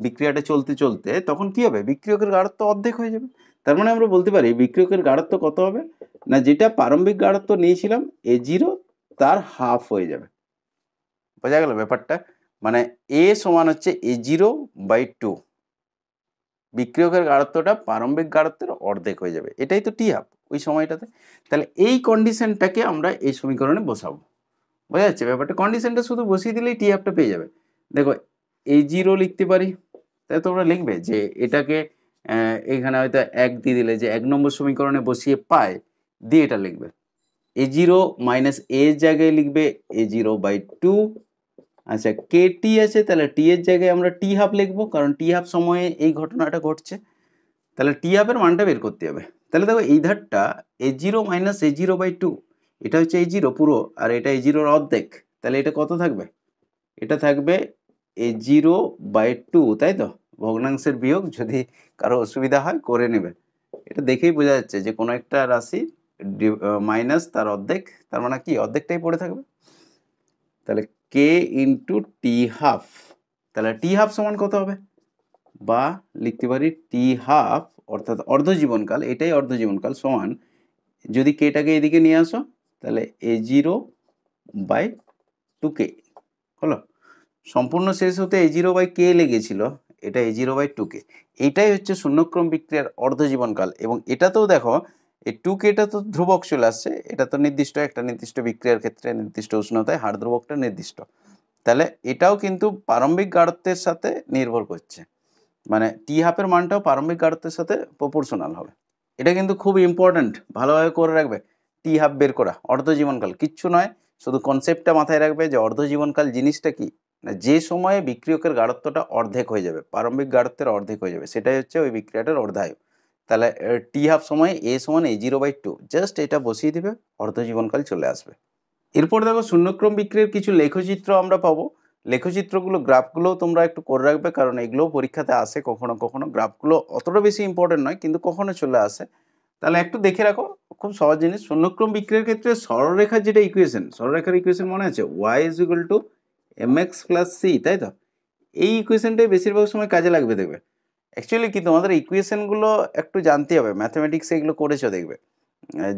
বিক্রিয়াটা চলতে চলতে তখন কি হবে বিক্রিয়কের গাঢ়ত্ব অর্ধেক হয়ে যাবে তার মানে আমরা বলতে পারি বিক্রিয়কের গাঢ়ত্ব কত হবে না যেটা প্রারম্ভিক গাঢ়ত্ব নিয়েছিলাম এ জিরো তার হাফ হয়ে যাবে বোঝা গেল ব্যাপারটা মানে এ সমান হচ্ছে এ জিরো বাই টু বিক্রিয়কের গাঢ়ত্বটা প্রারম্ভিক গাঢ়ত্বের অর্ধেক হয়ে যাবে এটাই তো টি হাফ ওই সময়টাতে তাহলে এই কন্ডিশনটাকে আমরা এই সমীকরণে বসাবো বোঝা যাচ্ছে ব্যাপারটা কন্ডিশনটা শুধু বসিয়ে দিলেই টি হাফটা পেয়ে যাবে দেখো এই জিরো লিখতে পারি তাহলে তোমরা লিখবে যে এটাকে এখানে হয়তো এক দিয়ে দিলে যে এক নম্বর সমীকরণে বসিয়ে পায় দিয়ে এটা লিখবে এ জিরো মাইনাস এর জায়গায় লিখবে এ জিরো বাই টু আচ্ছা কে টি আছে তাহলে টি এর জায়গায় আমরা টি হাফ লিখবো কারণ টি হাফ সময়ে এই ঘটনাটা ঘটছে তাহলে টি হাফের মানটা বের করতে হবে তাহলে দেখো এই ধারটা A zero minus A zero by two এটা হচ্ছে এ জিরো পুরো আর এটা এ জিরোর অর্ধেক তাহলে এটা কত থাকবে এটা থাকবে এ জিরো বাই টু তাই তো ভগ্নাংশের বিয়োগ যদি কারো অসুবিধা হয় করে নেবে এটা দেখেই বোঝা যাচ্ছে যে কোনো একটা রাশি মাইনাস তার অর্ধেক তার মানে কি অর্ধেকটাই পড়ে থাকবে তাহলে কে ইন্টু টি হাফ তাহলে টি হাফ সমান কত হবে বা লিখতে পারি টি হাফ অর্থাৎ অর্ধজীবনকাল এটাই অর্ধজীবনকাল সমান যদি কেটাকে এদিকে নিয়ে আসো তাহলে A zero by two K হলো সম্পূর্ণ শেষ হতে এ জিরো বাই কে লেগেছিল এটা A zero by two K এটাই হচ্ছে শূন্যক্রম বিক্রিয়ার অর্ধজীবনকাল এবং এটাতেও দেখো এই টু কেটা তো ধ্রুবক চলে আসছে এটা তো নির্দিষ্ট একটা নির্দিষ্ট বিক্রিয়ার ক্ষেত্রে নির্দিষ্ট উষ্ণতায় হার ধ্রুবকটা নির্দিষ্ট তাহলে এটাও কিন্তু প্রারম্ভিক গাঢ়ত্বের সাথে নির্ভর করছে মানে টি হাফের মানটাও প্রারম্ভিক গাড়ত্বের সাথে প্রপোর্শনাল হবে এটা কিন্তু খুব ইম্পর্ট্যান্ট ভালোভাবে করে রাখবে টি হাফ বের করা অর্ধজীবনকাল কিচ্ছু নয় শুধু কনসেপ্টটা মাথায় রাখবে যে অর্ধজীবনকাল জিনিসটা কি না যে সময়ে বিক্রিয়কের গাঢ়ত্বটা অর্ধেক হয়ে যাবে প্রারম্ভিক গাড়ত্বের অর্ধেক হয়ে যাবে সেটাই হচ্ছে ওই বিক্রিয়াটার অর্ধায়ু তাহলে টি হাফ সময় এ সমান A zero by two just এটা বসিয়ে দেবে অর্ধজীবনকাল চলে আসবে এরপর দেখো শূন্যক্রম বিক্রিয়ার কিছু লেখচিত্র আমরা পাবো লেখচিত্রগুলো গ্রাফগুলোও তোমরা একটু করে রাখবে কারণ এগুলোও পরীক্ষাতে আসে কখনো কখনো গ্রাফগুলো অতটা বেশি ইম্পর্টেন্ট নয় কিন্তু কখনো চলে আসে তাহলে একটু দেখে রাখো খুব সহজ জিনিস শূন্যক্রম বিক্রিয়ার ক্ষেত্রে সরলরেখার যেটা ইকুয়েশন সরলরেখার ইকুয়েশন মনে আছে Y is equal to M x plus C তাই তো এই ইকুয়েশনটাই বেশিরভাগ সময় কাজে লাগবে দেখবে অ্যাকচুয়ালি কি তোমাদের ইকুয়েশনগুলো একটু জানতে হবে ম্যাথামেটিক্সে এগুলো করেছো দেখবে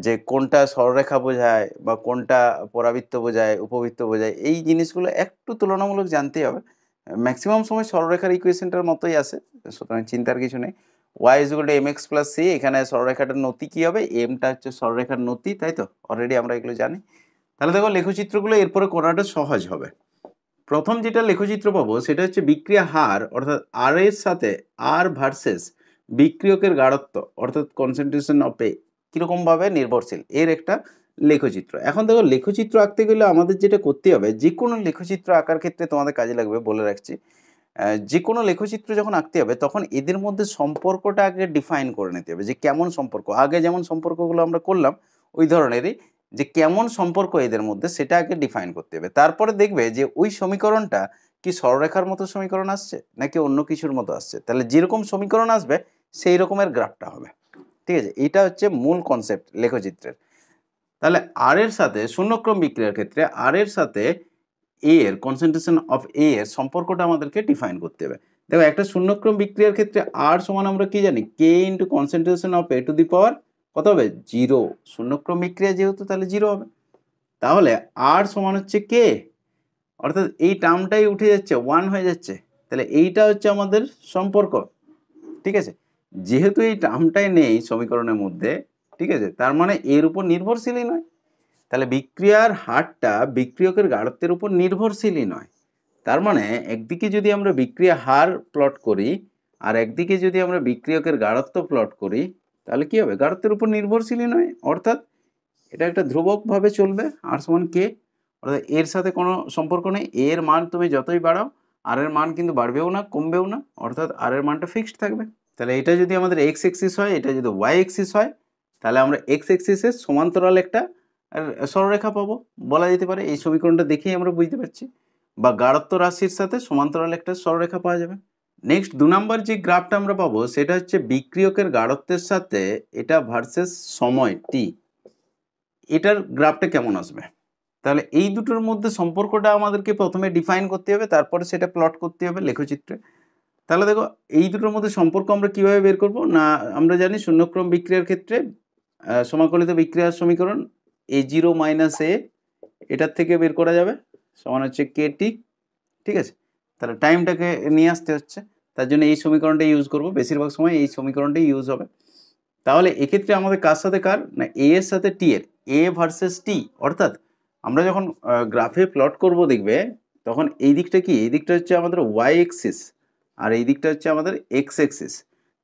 যে কোনটা সররেখা বোঝায় বা কোনটা পরাবৃত্ত বোঝায় উপবৃত্ত বোঝায় এই জিনিসগুলো একটু তুলনামূলক জানতেই হবে ম্যাক্সিমাম সময় সররেখার ইকুয়েশনটার মতোই আসে সুতরাং চিন্তার কিছু নেই Y is gold M x plus C এখানে সররেখাটার নতি কী হবে এমটা হচ্ছে সররেখার নতি তাই তো অলরেডি আমরা এগুলো জানি তাহলে দেখো লেখচিত্রগুলো এরপরে করাটা সহজ হবে প্রথম যেটা লেখচিত্র পাবো সেটা হচ্ছে বিক্রিয়া হার অর্থাৎ আর এর সাথে আর ভার্সেস বিক্রিয়কের গাঢ়ত্ব অর্থাৎ কনসেন্ট্রেশন অফ এ কীরকমভাবে নির্ভরশীল এর একটা লেখচিত্র এখন দেখো লেখচিত্র আঁকতে গেলে আমাদের যেটা করতে হবে যে কোনো লেখচিত্র আঁকার ক্ষেত্রে তোমাদের কাজে লাগবে বলে রাখছি যে কোনো লেখচিত্র যখন আঁকতে হবে তখন এদের মধ্যে সম্পর্কটা আগে ডিফাইন করে নিতে হবে যে কেমন সম্পর্ক আগে যেমন সম্পর্কগুলো আমরা করলাম ওই ধরনেরই যে কেমন সম্পর্ক এদের মধ্যে সেটা আগে ডিফাইন করতে হবে তারপরে দেখবে যে ওই সমীকরণটা কি সরলরেখার মতো সমীকরণ আসছে নাকি অন্য কিছুর মতো আসছে তাহলে যেরকম সমীকরণ আসবে সেই রকমের গ্রাফটা হবে ঠিক আছে এটা হচ্ছে মূল কনসেপ্ট লেখচিত্রের তাহলে আর এর সাথে শূন্যক্রম বিক্রিয়ার ক্ষেত্রে আর এর সাথে এ এর কনসেন্ট্রেশন অফ এ এর সম্পর্কটা আমাদেরকে ডিফাইন করতে হবে দেখো একটা শূন্যক্রম বিক্রিয়ার ক্ষেত্রে আর সমান আমরা কি জানি K into concentration of A to the power কত হবে জিরো শূন্যক্রমিক ক্রিয়া যেহেতু তাহলে জিরো হবে তাহলে আর সমান হচ্ছে কে অর্থাৎ এই টার্মটাই উঠে যাচ্ছে ওয়ান হয়ে যাচ্ছে তাহলে এইটা হচ্ছে আমাদের সম্পর্ক ঠিক আছে যেহেতু এই টার্মটাই নেই সমীকরণের মধ্যে ঠিক আছে তার মানে এর উপর নির্ভরশীলই নয় তাহলে বিক্রিয়ার হারটা বিক্রিয়কের গাড়ত্বের উপর নির্ভরশীলই নয় তার মানে একদিকে যদি আমরা বিক্রিয়া হার প্লট করি আর একদিকে যদি আমরা বিক্রিয়কের গাড়ত্ব প্লট করি তাহলে কী হবে গাঢ়ত্বের উপর নির্ভরশীলই নয় অর্থাৎ এটা একটা ধ্রুবকভাবে চলবে আর সমান কে অর্থাৎ এর সাথে কোনো সম্পর্ক নেই এর মান তুমি যতই বাড়াও আর এর মান কিন্তু বাড়বেও না কমবেও না অর্থাৎ আর এর মানটা ফিক্সড থাকবে তাহলে এটা যদি আমাদের এক্স এক্সিস হয় এটা যদি ওয়াই এক্সিস হয় তাহলে আমরা এক্স এক্সিসের সমান্তরাল একটা সরলরেখা পাবো বলা যেতে পারে এই সমীকরণটা দেখেই আমরা বুঝতে পারছি বা গাঢ়ত্ব রাশির সাথে সমান্তরাল একটা সরলরেখা পাওয়া যাবে নেক্সট দু নম্বর যে গ্রাফটা আমরা পাবো সেটা হচ্ছে বিক্রিয়কের গাঢ়ত্বের সাথে এটা ভার্সেস সময় টি এটার গ্রাফটা কেমন আসবে তাহলে এই দুটোর মধ্যে সম্পর্কটা আমাদেরকে প্রথমে ডিফাইন করতে হবে তারপরে সেটা প্লট করতে হবে লেখচিত্রে তাহলে দেখো এই দুটোর মধ্যে সম্পর্ক আমরা কিভাবে বের করব না আমরা জানি শূন্যক্রম বিক্রিয়ার ক্ষেত্রে সমাকলিত বিক্রিয়ার সমীকরণ এ জিরো মাইনাস এ এটার থেকে বের করা যাবে সমান হচ্ছে কেটি ঠিক আছে তাহলে টাইমটাকে নিয়ে আসতে হচ্ছে তার জন্য এই সমীকরণটা ইউজ করব বেশিরভাগ সময় এই সমীকরণটাই ইউজ হবে তাহলে এক্ষেত্রে আমাদের কার সাথে কার না এ এর সাথে টি এর এ ভার্সেস টি অর্থাৎ আমরা যখন গ্রাফে প্লট করব দেখবে তখন এই দিকটা কি এই দিকটা হচ্ছে আমাদের ওয়াই এক্সিস আর এই দিকটা হচ্ছে আমাদের এক্স এক্সিস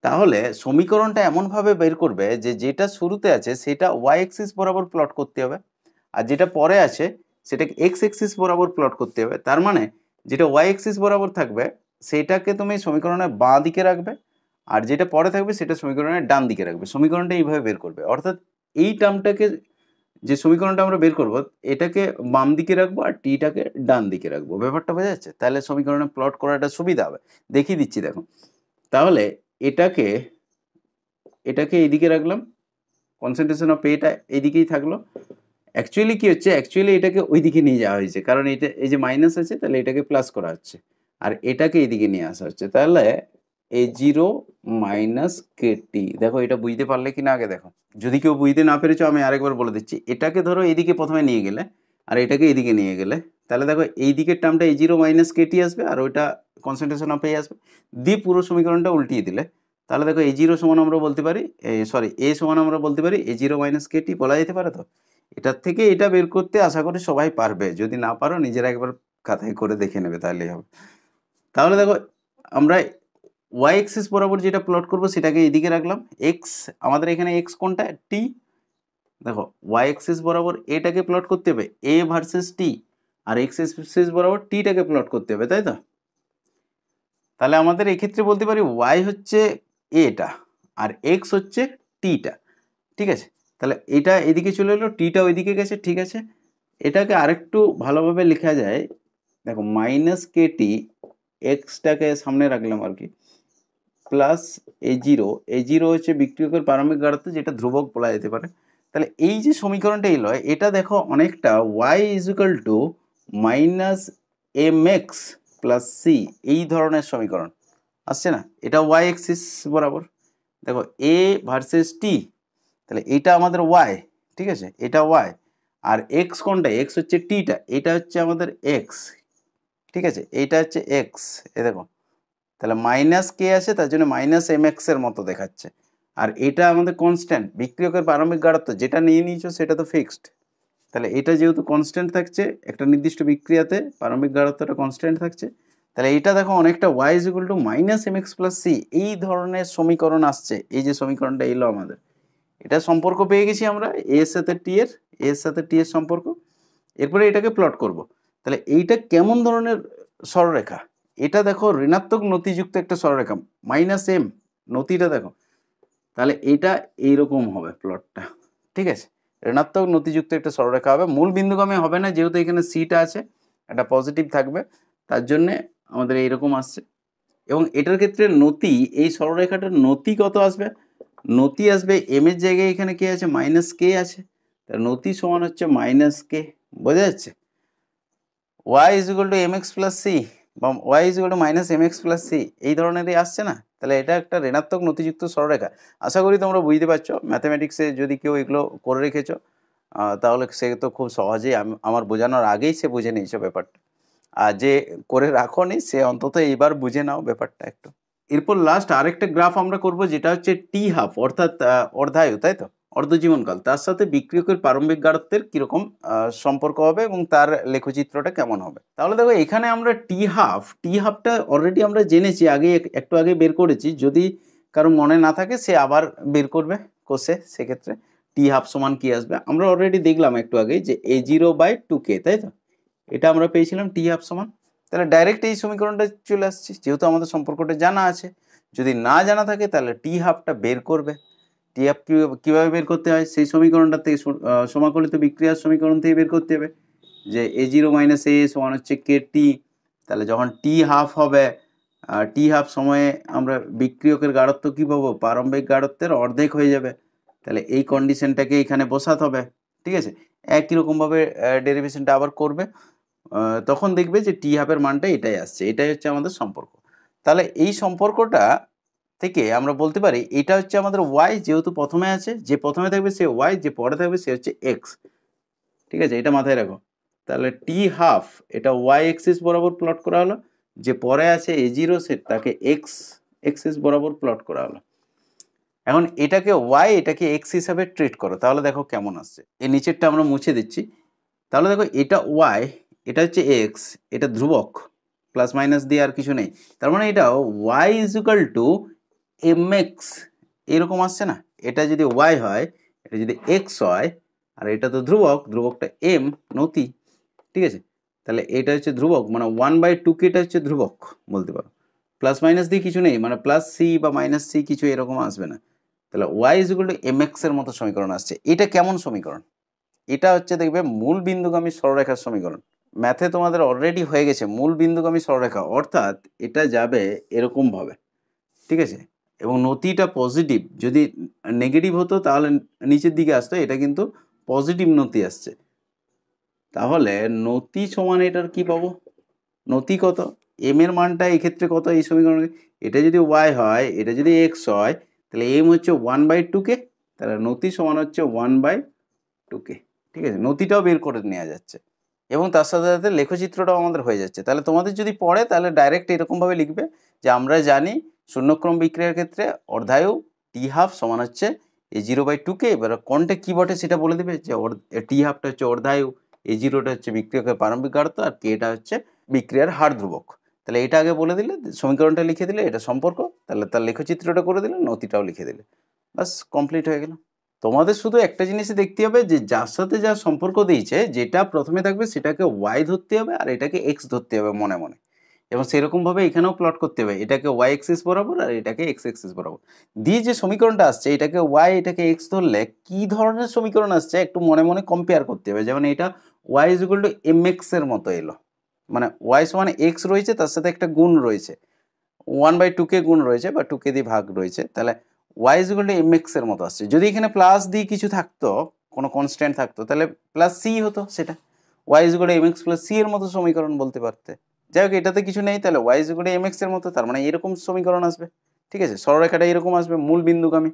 তাহলে সমীকরণটা এমনভাবে বের করবে যে যেটা শুরুতে আছে সেটা ওয়াই এক্সিস বরাবর প্লট করতে হবে আর যেটা পরে আছে সেটাকে এক্স এক্সিস বরাবর প্লট করতে হবে তার মানে যেটা ওয়াই এক্সিস বরাবর থাকবে সেটাকে তুমি সমীকরণের বাঁ দিকে রাখবে আর যেটা পরে থাকবে সেটা সমীকরণের ডান দিকে রাখবে সমীকরণটা এইভাবে বের করবে অর্থাৎ এই টার্মটাকে যে সমীকরণটা আমরা বের করব এটাকে বাম দিকে রাখবো আর টিটাকে ডান দিকে রাখবো ব্যাপারটা বোঝা যাচ্ছে তাহলে সমীকরণে প্লট করাটা সুবিধা হবে দেখিয়ে দিচ্ছি দেখো তাহলে এটাকে এটাকে এইদিকে রাখলাম কনসেন্ট্রেশন অফ এটা এইদিকেই থাকলো অ্যাকচুয়ালি কী হচ্ছে অ্যাকচুয়ালি এটাকে ওইদিকে নিয়ে যাওয়া হয়েছে কারণ এটা এই যে মাইনাস আছে তাহলে এটাকে প্লাস করা হচ্ছে আর এটাকে এদিকে নিয়ে আসা হচ্ছে তাহলে এ জিরো মাইনাস কে টি দেখো এটা বুঝতে পারলে কি না আগে দেখো যদি কেউ বুঝতে না পেরেছো আমি আরেকবার বলে দিচ্ছি এটাকে ধরো এদিকে প্রথমে নিয়ে গেলে আর এটাকে এদিকে নিয়ে গেলে তাহলে দেখো এই দিকের টার্মটা এ জিরো মাইনাস কে টি আসবে আর ওইটা কনসেন্ট্রেশন অফ এ আসবে দিয়ে পুরো সমীকরণটা উল্টিয়ে দিলে তাহলে দেখো এ জিরো সমান আমরা বলতে পারি সরি এ সমান আমরা বলতে পারি এ জিরো মাইনাস কে টি বলা যেতে পারে তো এটার থেকে এটা বের করতে আশা করি সবাই পারবে যদি না পারো নিজেরা একবার খাতায় করে দেখে নেবে তাহলেই হবে তাহলে দেখো আমরা ওয়াই এক্সিস বরাবর যেটা প্লট করব সেটাকে এদিকে রাখলাম এক্স আমাদের এখানে এক্স কোনটা টি দেখো ওয়াই এক্সিস বরাবর এটাকে প্লট করতে হবে এ ভার্সেস টি আর এক্স এক্সিস বরাবর টিটাকে প্লট করতে হবে তাই তো তাহলে আমাদের এক্ষেত্রে বলতে পারি ওয়াই হচ্ছে এটা আর এক্স হচ্ছে টিটা ঠিক আছে তাহলে এটা এদিকে চলে এলো টিটা ওইদিকে গেছে ঠিক আছে এটাকে আরেকটু ভালোভাবে লেখা যায় দেখো মাইনাস কে টি এক্সটাকে সামনে রাখলাম আর কি plus A zero A zero হচ্ছে বিক্রিয়কের প্রারম্ভিক গাঢ়ত্ব যেটা ধ্রুবক বলা যেতে পারে তাহলে এই যে সমীকরণটা এলো এটা দেখো অনেকটা Y is equal to minus M x plus C এই ধরনের সমীকরণ আসছে না এটা ওয়াই এক্সিস বরাবর দেখো এ ভার্সেস টি তাহলে এটা আমাদের ওয়াই ঠিক আছে এটা ওয়াই আর এক্স কোনটা এক্স হচ্ছে টিটা এটা হচ্ছে আমাদের এক্স ঠিক আছে এইটা হচ্ছে এক্স এ দেখো তাহলে মাইনাস কে আছে তার জন্য মাইনাস এম এক্সের মতো দেখাচ্ছে আর এটা আমাদের কনস্ট্যান্ট বিক্রিয়কের প্রারম্ভিক গাড়ত্ব যেটা নিয়ে নিয়েছো সেটা তো ফিক্সড তাহলে এটা যেহেতু কনস্ট্যান্ট থাকছে একটা নির্দিষ্ট বিক্রিয়াতে প্রারম্ভিক গাঢ়ত্বটা কনস্ট্যান্ট থাকছে তাহলে এটা দেখো অনেকটা Y is to minus M x plus C এই ধরনের সমীকরণ আসছে এই যে সমীকরণটা এলো আমাদের এটা সম্পর্ক পেয়ে গেছি আমরা এর সাথে টি এর এর সাথে টি এর সম্পর্ক এরপরে এটাকে প্লট করবো তাহলে এইটা কেমন ধরনের স্বররেখা এটা দেখো ঋণাত্মক নথিযুক্ত একটা স্বররেখা মাইনাস এম নথিটা দেখো তাহলে এটা এইরকম হবে প্লটটা ঠিক আছে ঋণাত্মক নথিযুক্ত একটা স্বররেখা হবে মূল বিন্দুগামী হবে না যেহেতু এখানে সিটা আছে একটা পজিটিভ থাকবে তার জন্যে আমাদের এইরকম আসছে এবং এটার ক্ষেত্রে নতি এই স্বররেখাটার নতি কত আসবে নতি আসবে এম এর জায়গায় এখানে কে আছে মাইনাস কে আছে তার নতি সমান হচ্ছে মাইনাস কে বোঝা যাচ্ছে Y is equal to M x plus C বা Y is equal to minus M x plus C এই ধরনেরই আসছে না তাহলে এটা একটা ঋণাত্মক নথিযুক্ত সরলরেখা আশা করি তোমরা বুঝতে পারছো ম্যাথামেটিক্সে যদি কেউ এগুলো করে রেখেছো তাহলে সে তো খুব সহজেই আমার বোঝানোর আগেই সে বুঝে নিয়েছে ব্যাপারটা আর যে করে রাখো নি সে অন্তত এইবার বুঝে নাও ব্যাপারটা একটু এরপর লাস্ট আরেকটা গ্রাফ আমরা করব যেটা হচ্ছে টি হাফ অর্থাৎ অর্ধায়ু তাই তো অর্ধজীবনকাল তার সাথে বিক্রিয়কের প্রারম্ভিক গাঢ়ত্বের কীরকম সম্পর্ক হবে এবং তার লেখচিত্রটা কেমন হবে তাহলে দেখো এখানে আমরা টি হাফ টি হাফটা অলরেডি আমরা জেনেছি আগে একটু আগে বের করেছি যদি কারো মনে না থাকে সে আবার বের করবে কোষে সেক্ষেত্রে টি হাফ সমান কি আসবে আমরা অলরেডি দেখলাম একটু আগে যে এ জিরো বাই টু কে তাই তো এটা আমরা পেয়েছিলাম টি হাফ সমান তাহলে ডাইরেক্ট এই সমীকরণটা চলে আসছে যেহেতু আমাদের সম্পর্কটা জানা আছে যদি না জানা থাকে তাহলে টি হাফটা বের করবে টিএফ কীভাবে বের করতে হয় সেই সমীকরণটা থেকে সমাকলিত বিক্রিয়ার সমীকরণ থেকে বের করতে হবে যে a zero minus a one হচ্ছে কে টি তাহলে যখন টি হাফ হবে টি হাফ সময়ে আমরা বিক্রিয়কের গাঢ়ত্ব কী পাবো প্রারম্ভিক গাঢ়ত্বের অর্ধেক হয়ে যাবে তাহলে এই কন্ডিশনটাকে এখানে বসাতে হবে ঠিক আছে একই রকমভাবে ডেরিভেশনটা আবার করবে তখন দেখবে যে টি হাফের মানটা এটাই আসছে এটাই হচ্ছে আমাদের সম্পর্ক তাহলে এই সম্পর্কটা থেকে আমরা বলতে পারি এটা হচ্ছে আমাদের ওয়াই যেহেতু প্রথমে আছে যে প্রথমে থাকবে সে ওয়াই যে পরে থাকবে সে হচ্ছে এক্স ঠিক আছে এটা মাথায় রাখো তাহলে টি হাফ এটা ওয়াই এক্সিস বরাবর প্লট করা হলো যে পরে আছে এ জিরো সে তাকে এক্স এক্সিস বরাবর প্লট করা হলো এখন এটাকে ওয়াই এটাকে এক্স হিসাবে ট্রিট করো তাহলে দেখো কেমন আসছে এ নিচেরটা আমরা মুছে দিচ্ছি তাহলে দেখো এটা ওয়াই এটা হচ্ছে এক্স এটা ধ্রুবক প্লাস মাইনাস দিয়ে আর কিছু নেই তার মানে এটা y is equal to M x এরকম আসছে না এটা যদি ওয়াই হয় এটা যদি এক্স হয় আর এটা তো ধ্রুবক ধ্রুবকটা এম নতি ঠিক আছে তাহলে এটা হচ্ছে ধ্রুবক মানে ওয়ান বাই টু কেটা হচ্ছে ধ্রুবক বলতে পারো প্লাস মাইনাস দিয়ে কিছু নেই মানে প্লাস সি বা মাইনাস সি কিছু এরকম আসবে না তাহলে y is equal to m এক্সের মতো সমীকরণ আসছে এটা কেমন সমীকরণ এটা হচ্ছে দেখবে মূল বিন্দুগামী সরলরেখার সমীকরণ ম্যাথে তোমাদের অলরেডি হয়ে গেছে মূল বিন্দুগামী সরলরেখা অর্থাৎ এটা যাবে এরকমভাবে ঠিক আছে এবং নথিটা পজিটিভ যদি নেগেটিভ হতো তাহলে নিচের দিকে আসতো এটা কিন্তু পজিটিভ নথি আসছে তাহলে নথি সমান এটার কি পাবো নথি কত এম এর মানটা এক্ষেত্রে কত এই সমীকরণ এটা যদি ওয়াই হয় এটা যদি এক্স হয় তাহলে এম হচ্ছে ওয়ান বাই টুকে তাহলে নথি সমান হচ্ছে ওয়ান বাই টুকে ঠিক আছে নথিটাও বের করে নেওয়া যাচ্ছে এবং তার সাথে সাথে লেখচিত্রটাও আমাদের হয়ে যাচ্ছে তাহলে তোমাদের যদি পড়ে তাহলে ডাইরেক্ট এরকমভাবে লিখবে যে আমরা জানি শূন্যক্রম বিক্রিয়ার ক্ষেত্রে অর্ধায়ু টি হাফ সমান হচ্ছে এ জিরো বাই টুকে এবার কোনটা কী বটে সেটা বলে দেবে যে টি হাফটা হচ্ছে অর্ধায়ু এ জিরোটা হচ্ছে বিক্রিয়কের প্রারম্ভিক গাঢ়ত্ব আর কেটা হচ্ছে বিক্রিয়ার হার ধ্রুবক তাহলে এটা আগে বলে দিলে সমীকরণটা লিখে দিলে এটা সম্পর্ক তাহলে তার লেখচিত্রটা করে দিলে নথিটাও লিখে দিলে বাস কমপ্লিট হয়ে গেল তোমাদের শুধু একটা জিনিসই দেখতে হবে যে যার সাথে যা সম্পর্ক দিয়েছে যেটা প্রথমে থাকবে সেটাকে ওয়াই ধরতে হবে আর এটাকে এক্স ধরতে হবে মনে মনে এবং সেরকমভাবে এখানেও প্লট করতে হবে এটাকে ওয়াই এক্সিস বরাবর আর এটাকে এক্স এক্সিস বরাবর দিয়ে যে সমীকরণটা আসছে এটাকে ওয়াই এটাকে এক্স ধরলে কী ধরনের সমীকরণ আসছে একটু মনে মনে কম্পেয়ার করতে হবে যেমন এটা y is equal to m এক্সের মতো এলো মানে ওয়াই সমান এক্স রয়েছে তার সাথে একটা গুণ রয়েছে ওয়ান বাই টুকে গুণ রয়েছে বা টুকে দিয়ে ভাগ রয়েছে তাহলে y is equal to m এর মতো আসছে যদি এখানে প্লাস দিয়ে কিছু থাকতো কোনো কনস্ট্যান্ট থাকতো তাহলে প্লাস সি হতো সেটা y is equal to M x plus c এর মতো সমীকরণ বলতে পারতে যাই হোক এটাতে কিছু নেই তাহলে ওয়াইজ করে এম এক্সের মতো তার মানে এরকম সমীকরণ আসবে ঠিক আছে সরলরেখাটা এরকম আসবে মূল বিন্দুগামী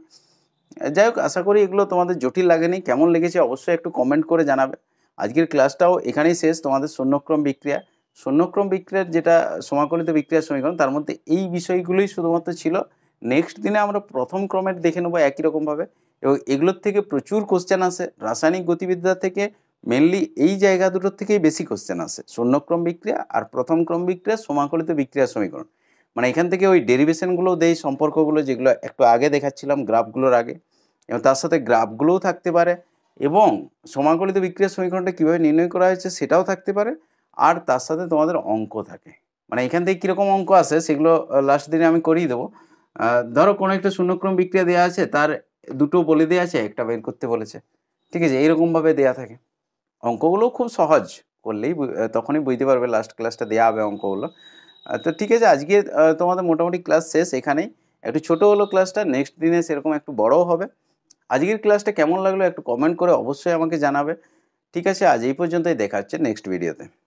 যাই হোক আশা করি এগুলো তোমাদের জটিল লাগেনি কেমন লেগেছে অবশ্যই একটু কমেন্ট করে জানাবে আজকের ক্লাসটাও এখানেই শেষ তোমাদের শূন্যক্রম বিক্রিয়া শূন্যক্রম বিক্রিয়ার যেটা সমাকলিত বিক্রিয়ার সমীকরণ তার মধ্যে এই বিষয়গুলোই শুধুমাত্র ছিল নেক্সট দিনে আমরা প্রথম ক্রমের দেখে নেবো একই রকমভাবে এবং এগুলোর থেকে প্রচুর কোশ্চেন আসে রাসায়নিক গতিবিদ্যা থেকে মেনলি এই জায়গা দুটোর থেকেই বেশি কোশ্চেন আসে শূন্যক্রম বিক্রিয়া আর প্রথম ক্রম বিক্রিয়া সমাকলিত বিক্রিয়া সমীকরণ মানে এখান থেকে ওই ডেরিভেশনগুলো দেয় সম্পর্কগুলো যেগুলো একটু আগে দেখাচ্ছিলাম গ্রাফগুলোর আগে এবং তার সাথে গ্রাফগুলোও থাকতে পারে এবং সমাকলিত বিক্রিয়া সমীকরণটা কীভাবে নির্ণয় করা হয়েছে সেটাও থাকতে পারে আর তার সাথে তোমাদের অঙ্ক থাকে মানে এখান থেকে কীরকম অঙ্ক আসে সেগুলো লাস্ট দিনে আমি করিয়ে দেবো ধরো কোনো একটা শূন্যক্রম বিক্রিয়া দেওয়া আছে তার দুটো বলে দেওয়া আছে একটা বের করতে বলেছে ঠিক আছে এইরকমভাবে দেওয়া থাকে অঙ্কগুলোও খুব সহজ করলেই তখনই বুঝতে পারবে লাস্ট ক্লাসটা দেওয়া হবে অঙ্কগুলো তো ঠিক আছে আজকে তোমাদের মোটামুটি ক্লাস শেষ এখানেই একটু ছোটো হলো ক্লাসটা নেক্সট দিনে সেরকম একটু বড়ও হবে আজকের ক্লাসটা কেমন লাগলো একটু কমেন্ট করে অবশ্যই আমাকে জানাবে ঠিক আছে আজ এই পর্যন্তই দেখা হচ্ছে নেক্সট ভিডিওতে